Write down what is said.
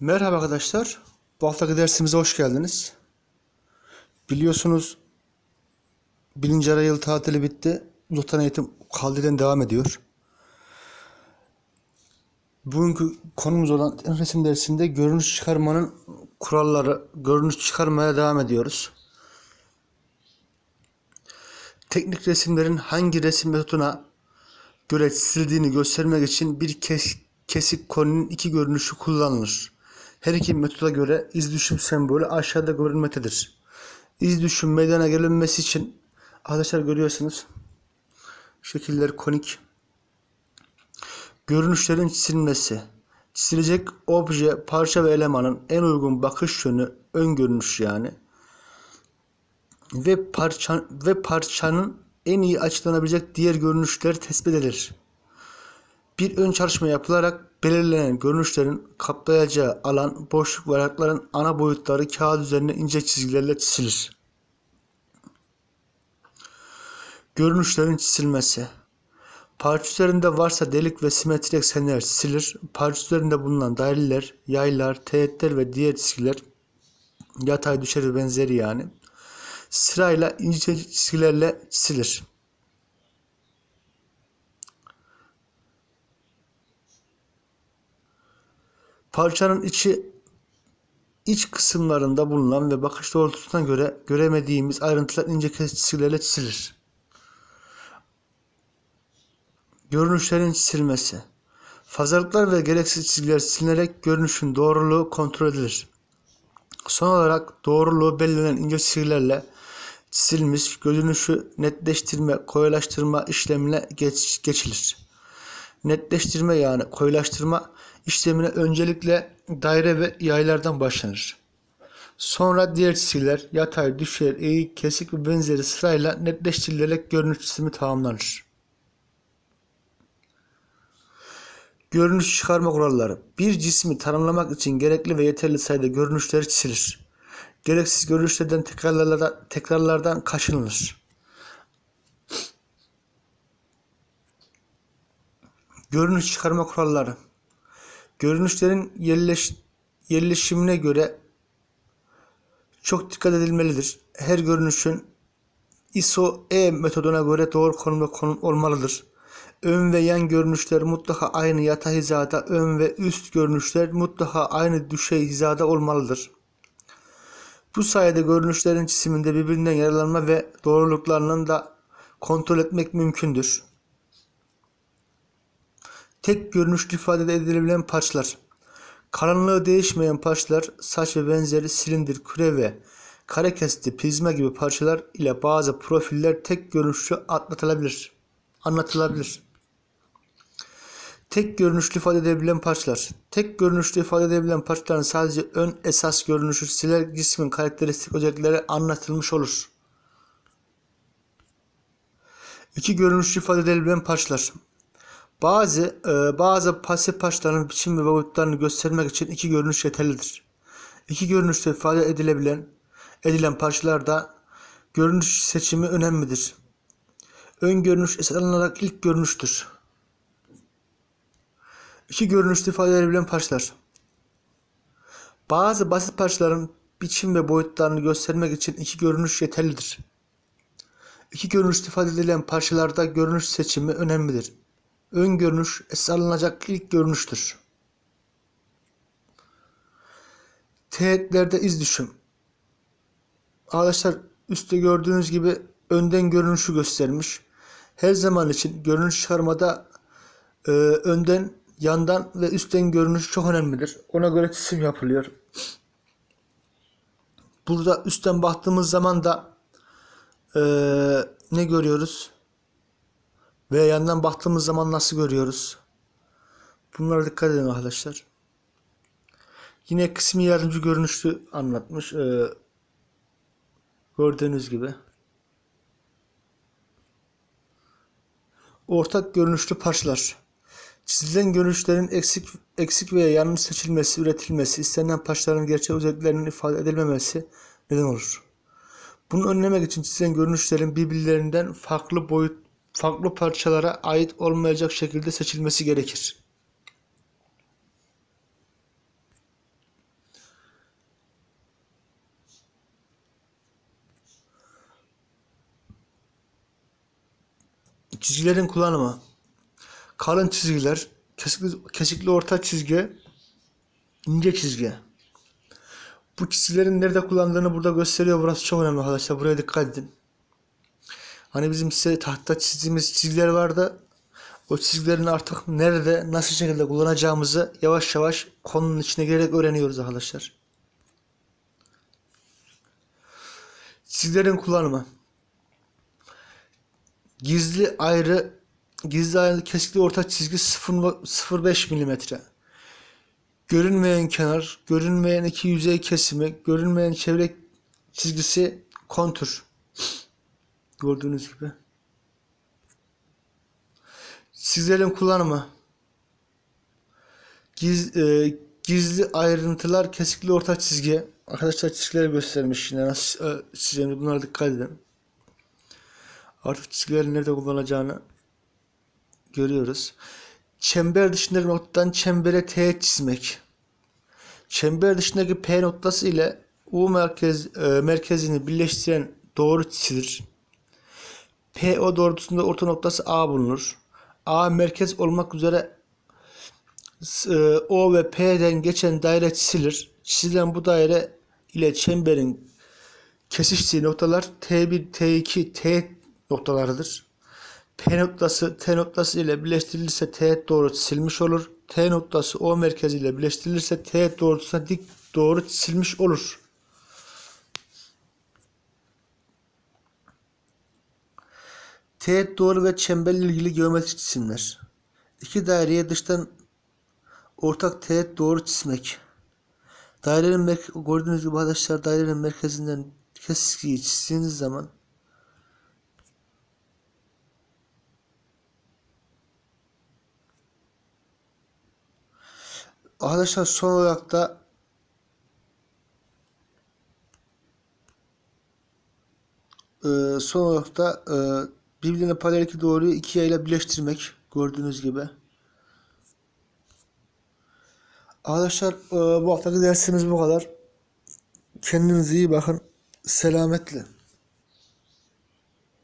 Merhaba arkadaşlar. Bu haftaki dersimize hoş geldiniz. Biliyorsunuz birinci ara yıl tatili bitti. Uzaktan eğitim kaldiden devam ediyor. Bugünkü konumuz olan resim dersinde görünüş çıkarmanın kuralları, görünüş çıkarmaya devam ediyoruz. Teknik resimlerin hangi resim metoduna göre çizildiğini göstermek için bir kes, kesik konunun iki görünüşü kullanılır. Her iki metoda göre iz düşüm sembolü aşağıda görülmektedir. İz düşüm meydana gelinmesi için arkadaşlar görüyorsunuz şekiller konik. Görünüşlerin çizilmesi. Çizilecek obje, parça ve elemanın en uygun bakış yönü ön görünüş yani. Ve parça ve parçanın en iyi açıklanabilecek diğer görünüşler tespit edilir bir ön çalışma yapılarak belirlenen görünüşlerin kaplayacağı alan, boşluk ve ana boyutları kağıt üzerine ince çizgilerle çizilir. Görünüşlerin çizilmesi Parça üzerinde varsa delik ve simetrik eksenler çizilir. Parça üzerinde bulunan daireler, yaylar, teğetler ve diğer çizgiler yatay düşer benzeri yani sırayla ince çizgilerle çizilir. Parçanın içi iç kısımlarında bulunan ve bakış doğrultusuna göre göremediğimiz ayrıntılar ince kesicilerle çizilir. Görünüşlerin silmesi, Fazlalıklar ve gereksiz çizgiler silinerek görünüşün doğruluğu kontrol edilir. Son olarak doğruluğu belirlenen ince çizgilerle silmiş görünüşü netleştirme, koyulaştırma işlemine geç, geçilir netleştirme yani koyulaştırma işlemine öncelikle daire ve yaylardan başlanır. Sonra diğer çizgiler yatay, düşer, eğik, kesik ve benzeri sırayla netleştirilerek görünüş çizimi tamamlanır. Görünüş çıkarma kuralları. Bir cismi tanımlamak için gerekli ve yeterli sayıda görünüşler çizilir. Gereksiz görünüşlerden tekrarlardan, tekrarlardan kaçınılır. Görünüş çıkarma kuralları. Görünüşlerin yerleş, yerleşimine göre çok dikkat edilmelidir. Her görünüşün ISO E metoduna göre doğru konumda konum olmalıdır. Ön ve yan görünüşler mutlaka aynı yatay hizada, ön ve üst görünüşler mutlaka aynı düşey hizada olmalıdır. Bu sayede görünüşlerin cisiminde birbirinden yararlanma ve doğruluklarının da kontrol etmek mümkündür tek görünüşlü ifade edilebilen parçalar. Karanlığı değişmeyen parçalar, saç ve benzeri silindir, küre ve kare kesti, prizma gibi parçalar ile bazı profiller tek görünüşlü atlatılabilir. Anlatılabilir. Tek görünüşlü ifade edebilen parçalar. Tek görünüşlü ifade edebilen parçaların sadece ön esas görünüşü siler cismin karakteristik özellikleri anlatılmış olur. İki görünüşlü ifade edebilen parçalar. Bazı e, bazı pasif parçaların biçim ve boyutlarını göstermek için iki görünüş yeterlidir. İki görünüşte ifade edilebilen edilen parçalarda görünüş seçimi önemlidir. Ön görünüş esas alınarak ilk görünüştür. İki görünüşte ifade edilebilen parçalar. Bazı basit parçaların biçim ve boyutlarını göstermek için iki görünüş yeterlidir. İki görünüşte ifade edilen parçalarda görünüş seçimi önemlidir ön görünüş esas alınacak ilk görünüştür. Teğetlerde iz düşüm. Arkadaşlar üstte gördüğünüz gibi önden görünüşü göstermiş. Her zaman için görünüş çıkarmada e, önden, yandan ve üstten görünüş çok önemlidir. Ona göre çizim yapılıyor. Burada üstten baktığımız zaman da e, ne görüyoruz? Ve yandan baktığımız zaman nasıl görüyoruz? Bunlara dikkat edin arkadaşlar. Yine kısmi yardımcı görünüşlü anlatmış. Ee, gördüğünüz gibi. Ortak görünüşlü parçalar. Çizilen görünüşlerin eksik eksik veya yanlış seçilmesi, üretilmesi, istenen parçaların gerçek özelliklerinin ifade edilmemesi neden olur. Bunu önlemek için çizilen görünüşlerin birbirlerinden farklı boyut farklı parçalara ait olmayacak şekilde seçilmesi gerekir. Çizgilerin kullanımı kalın çizgiler, kesikli, kesikli orta çizgi, ince çizgi. Bu çizgilerin nerede kullandığını burada gösteriyor. Burası çok önemli arkadaşlar. Buraya dikkat edin. Hani bizim size tahta çizdiğimiz çizgiler vardı. O çizgilerin artık nerede, nasıl şekilde kullanacağımızı yavaş yavaş konunun içine girerek öğreniyoruz arkadaşlar. Çizgilerin kullanımı. Gizli ayrı gizli ayrı kesikli orta çizgi 0.05 mm. Görünmeyen kenar, görünmeyen iki yüzey kesimi, görünmeyen çevre çizgisi kontür. Gördüğünüz gibi. Sizlerin kullanımı. Giz, e, gizli ayrıntılar, kesikli orta çizgi. Arkadaşlar çizgileri göstermiş yine nasıl e, bunlara dikkat edin. Artık çizgileri nerede kullanacağını görüyoruz. Çember dışındaki noktadan çembere T çizmek. Çember dışındaki P noktası ile U merkez, e, merkezini birleştiren doğru çizilir. PO doğrultusunda orta noktası A bulunur. A merkez olmak üzere e, O ve P'den geçen daire çizilir. Çizilen bu daire ile çemberin kesiştiği noktalar T1, T2, T noktalarıdır. P noktası T noktası ile birleştirilirse T doğru silmiş olur. T noktası O merkezi ile birleştirilirse T doğrultusuna dik doğru çizilmiş olur. Teğet doğru ve çemberle ilgili geometrik cisimler. İki daireye dıştan ortak teğet doğru çizmek. Dairenin gördüğünüz gibi arkadaşlar dairenin merkezinden keskiyi çizdiğiniz zaman Arkadaşlar son olarak da e, son olarak da e, birbirine paralel iki doğruyu iki yayla birleştirmek gördüğünüz gibi. Arkadaşlar e, bu haftaki dersimiz bu kadar. Kendinize iyi bakın. Selametle.